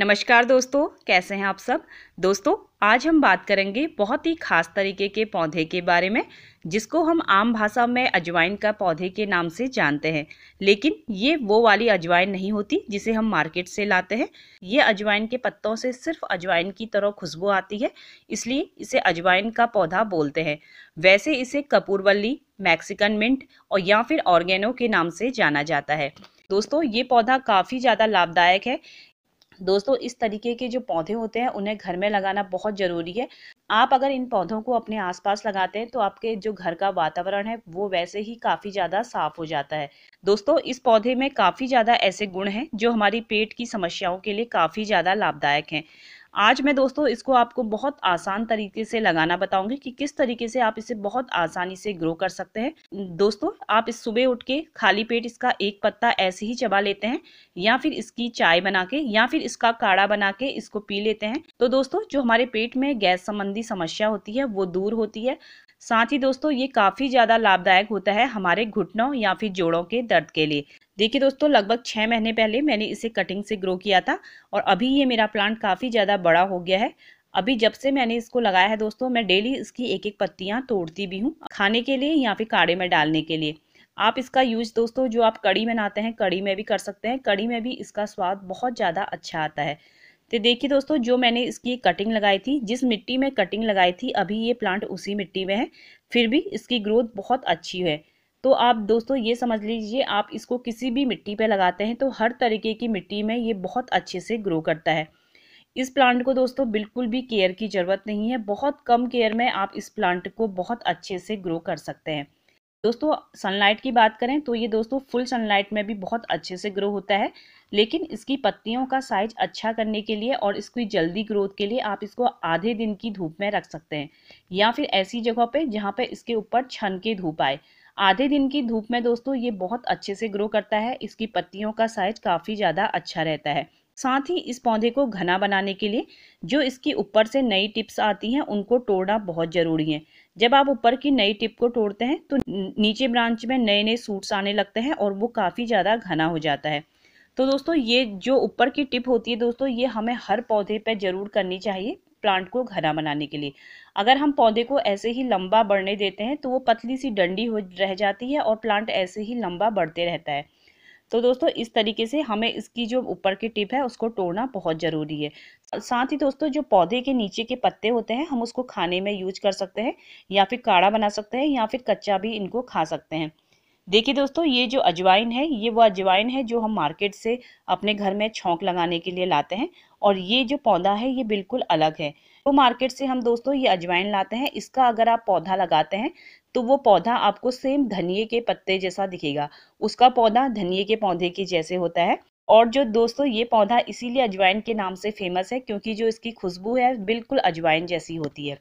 नमस्कार दोस्तों कैसे हैं आप सब दोस्तों आज हम बात करेंगे बहुत ही खास तरीके के पौधे के बारे में जिसको हम आम भाषा में अजवाइन का पौधे के नाम से जानते हैं लेकिन ये वो वाली अजवाइन नहीं होती जिसे हम मार्केट से लाते हैं ये अजवाइन के पत्तों से सिर्फ अजवाइन की तरह खुशबू आती है इसलिए इसे अजवाइन का पौधा बोलते हैं वैसे इसे कपूरवली मैक्सिकन मिंट और या फिर ऑर्गेनो के नाम से जाना जाता है दोस्तों ये पौधा काफ़ी ज़्यादा लाभदायक है दोस्तों इस तरीके के जो पौधे होते हैं उन्हें घर में लगाना बहुत ज़रूरी है आप अगर इन पौधों को अपने आसपास लगाते हैं तो आपके जो घर का वातावरण है वो वैसे ही काफ़ी ज़्यादा साफ हो जाता है दोस्तों इस पौधे में काफ़ी ज़्यादा ऐसे गुण हैं जो हमारी पेट की समस्याओं के लिए काफ़ी ज़्यादा लाभदायक हैं आज मैं दोस्तों इसको आपको बहुत आसान तरीके से लगाना बताऊंगी कि किस तरीके से आप इसे बहुत आसानी से ग्रो कर सकते हैं दोस्तों आप इस सुबह उठ के खाली पेट इसका एक पत्ता ऐसे ही चबा लेते हैं या फिर इसकी चाय बना के या फिर इसका काढ़ा बना के इसको पी लेते हैं तो दोस्तों जो हमारे पेट में गैस संबंधी समस्या होती है वो दूर होती है साथ ही दोस्तों ये काफ़ी ज़्यादा लाभदायक होता है हमारे घुटनों या फिर जोड़ों के दर्द के लिए देखिए दोस्तों लगभग छः महीने पहले मैंने इसे कटिंग से ग्रो किया था और अभी ये मेरा प्लांट काफ़ी ज़्यादा बड़ा हो गया है अभी जब से मैंने इसको लगाया है दोस्तों मैं डेली इसकी एक एक पत्तियाँ तोड़ती भी हूँ खाने के लिए या फिर काढ़े में डालने के लिए आप इसका यूज दोस्तों जो आप कड़ी बनाते हैं कड़ी में भी कर सकते हैं कड़ी में भी इसका स्वाद बहुत ज़्यादा अच्छा आता है तो देखिए दोस्तों जो मैंने इसकी कटिंग लगाई थी जिस मिट्टी में कटिंग लगाई थी अभी ये प्लांट उसी मिट्टी में है फिर भी इसकी ग्रोथ बहुत अच्छी है तो आप दोस्तों ये समझ लीजिए आप इसको किसी भी मिट्टी पे लगाते हैं तो हर तरीके की मिट्टी में ये बहुत अच्छे से ग्रो करता है इस प्लांट को दोस्तों बिल्कुल भी केयर की ज़रूरत नहीं है बहुत कम केयर में आप इस प्लांट को बहुत अच्छे से ग्रो कर सकते हैं दोस्तों सनलाइट की बात करें तो ये दोस्तों फुल सनलाइट में भी बहुत अच्छे से ग्रो होता है लेकिन इसकी पत्तियों का साइज अच्छा करने के लिए और इसकी जल्दी ग्रोथ के लिए आप इसको आधे दिन की धूप में रख सकते हैं या फिर ऐसी जगह पे जहाँ पे इसके ऊपर छन के धूप आए आधे दिन की धूप में दोस्तों ये बहुत अच्छे से ग्रो करता है इसकी पत्तियों का साइज काफ़ी ज़्यादा अच्छा रहता है साथ ही इस पौधे को घना बनाने के लिए जो इसकी ऊपर से नई टिप्स आती हैं उनको तोड़ना बहुत ज़रूरी है जब आप ऊपर की नई टिप को तोड़ते हैं तो नीचे ब्रांच में नए नए सूट्स आने लगते हैं और वो काफ़ी ज़्यादा घना हो जाता है तो दोस्तों ये जो ऊपर की टिप होती है दोस्तों ये हमें हर पौधे पर जरूर करनी चाहिए प्लांट को घना बनाने के लिए अगर हम पौधे को ऐसे ही लंबा बढ़ने देते हैं तो वो पतली सी डंडी हो रह जाती है और प्लांट ऐसे ही लंबा बढ़ते रहता है तो दोस्तों इस तरीके से हमें इसकी जो ऊपर की टिप है उसको तोड़ना बहुत ज़रूरी है साथ ही दोस्तों जो पौधे के नीचे के पत्ते होते हैं हम उसको खाने में यूज कर सकते हैं या फिर काढ़ा बना सकते हैं या फिर कच्चा भी इनको खा सकते हैं देखिए दोस्तों ये जो अजवाइन है ये वो अजवाइन है जो हम मार्केट से अपने घर में छोंक लगाने के लिए लाते हैं और ये जो पौधा है ये बिल्कुल अलग है तो मार्केट से हम दोस्तों ये अजवाइन लाते हैं इसका अगर आप पौधा लगाते हैं तो वो पौधा आपको सेम धनिए के पत्ते जैसा दिखेगा उसका पौधा धनिए के पौधे के जैसे होता है और जो दोस्तों ये पौधा इसीलिए अजवाइन के नाम से फेमस है क्योंकि जो इसकी खुशबू है बिल्कुल अजवाइन जैसी होती है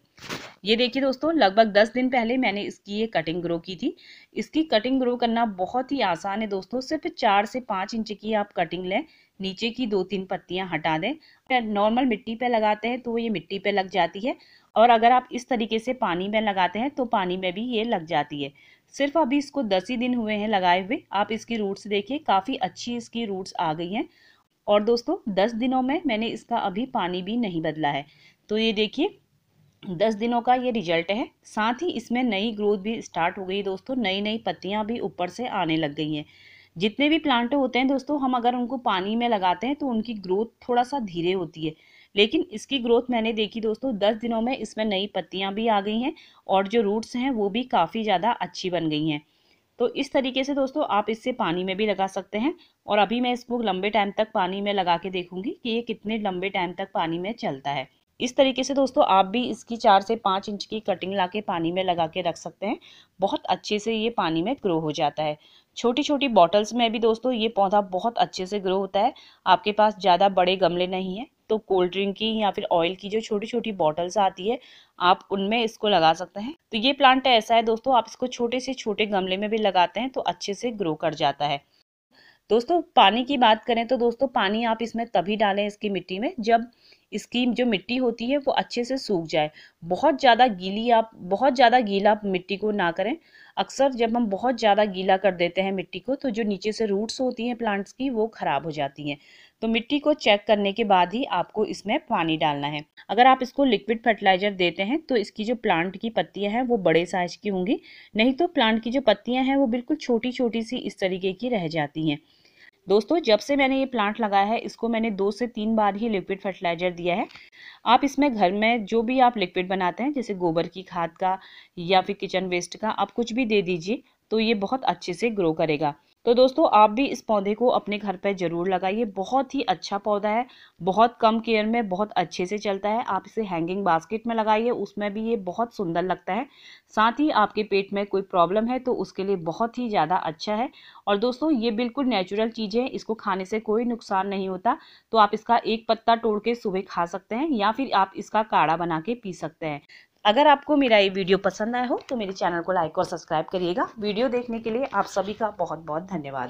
ये देखिए दोस्तों लगभग दस दिन पहले मैंने इसकी ये कटिंग ग्रो की थी इसकी कटिंग ग्रो करना बहुत ही आसान है दोस्तों सिर्फ चार से पाँच इंच की आप कटिंग लें नीचे की दो तीन पत्तियां हटा दें नॉर्मल मिट्टी पे लगाते हैं तो ये मिट्टी पे लग जाती है और अगर आप इस तरीके से पानी में लगाते हैं तो पानी में भी ये लग जाती है सिर्फ अभी इसको दस ही दिन हुए हैं लगाए हुए आप इसकी रूट्स देखिए काफ़ी अच्छी इसकी रूट्स आ गई हैं और दोस्तों दस दिनों में मैंने इसका अभी पानी भी नहीं बदला है तो ये देखिए दस दिनों का ये रिजल्ट है साथ ही इसमें नई ग्रोथ भी स्टार्ट हो गई दोस्तों नई नई पत्तियाँ भी ऊपर से आने लग गई हैं जितने भी प्लांट होते हैं दोस्तों हम अगर उनको पानी में लगाते हैं तो उनकी ग्रोथ थोड़ा सा धीरे होती है लेकिन इसकी ग्रोथ मैंने देखी दोस्तों दस दिनों में इसमें नई पत्तियाँ भी आ गई हैं और जो रूट्स हैं वो भी काफ़ी ज़्यादा अच्छी बन गई हैं तो इस तरीके से दोस्तों आप इससे पानी में भी लगा सकते हैं और अभी मैं इसको लंबे टाइम तक पानी में लगा के देखूंगी कि ये कितने लंबे टाइम तक पानी में चलता है इस तरीके से दोस्तों आप भी इसकी चार से पाँच इंच की कटिंग ला के पानी में लगा के रख सकते हैं बहुत अच्छे से ये पानी में ग्रो हो जाता है छोटी छोटी बॉटल्स में भी दोस्तों ये पौधा बहुत अच्छे से ग्रो होता है आपके पास ज़्यादा बड़े गमले नहीं हैं तो कोल्ड ड्रिंक की या फिर ऑयल की जो छोटी छोटी बॉटल्स आती है आप उनमें इसको लगा सकते हैं तो ये प्लांट ऐसा है दोस्तों आप इसको छोटे से छोटे गमले में भी लगाते हैं तो अच्छे से ग्रो कर जाता है दोस्तों पानी की बात करें तो दोस्तों पानी आप इसमें तभी डालें इसकी मिट्टी में जब इसकी जो मिट्टी होती है वो अच्छे से सूख जाए बहुत ज़्यादा गीली आप बहुत ज़्यादा गीला मिट्टी को ना करें अक्सर जब हम बहुत ज़्यादा गीला कर देते हैं मिट्टी को तो जो नीचे से रूट्स होती हैं प्लांट्स की वो ख़राब हो जाती हैं तो मिट्टी को चेक करने के बाद ही आपको इसमें पानी डालना है अगर आप इसको लिक्विड फर्टिलाइजर देते हैं तो इसकी जो प्लांट की पत्तियां हैं वो बड़े साइज की होंगी नहीं तो प्लांट की जो पत्तियां हैं वो बिल्कुल छोटी छोटी सी इस तरीके की रह जाती हैं दोस्तों जब से मैंने ये प्लांट लगाया है इसको मैंने दो से तीन बार ही लिक्विड फर्टिलाइजर दिया है आप इसमें घर में जो भी आप लिक्विड बनाते हैं जैसे गोबर की खाद का या फिर किचन वेस्ट का आप कुछ भी दे दीजिए तो ये बहुत अच्छे से ग्रो करेगा तो दोस्तों आप भी इस पौधे को अपने घर पर ज़रूर लगाइए बहुत ही अच्छा पौधा है बहुत कम केयर में बहुत अच्छे से चलता है आप इसे हैंगिंग बास्केट में लगाइए उसमें भी ये बहुत सुंदर लगता है साथ ही आपके पेट में कोई प्रॉब्लम है तो उसके लिए बहुत ही ज़्यादा अच्छा है और दोस्तों ये बिल्कुल नेचुरल चीज़ है इसको खाने से कोई नुकसान नहीं होता तो आप इसका एक पत्ता तोड़ के सुबह खा सकते हैं या फिर आप इसका काढ़ा बना के पी सकते हैं अगर आपको मेरा ये वीडियो पसंद आया हो तो मेरे चैनल को लाइक और सब्सक्राइब करिएगा वीडियो देखने के लिए आप सभी का बहुत बहुत धन्यवाद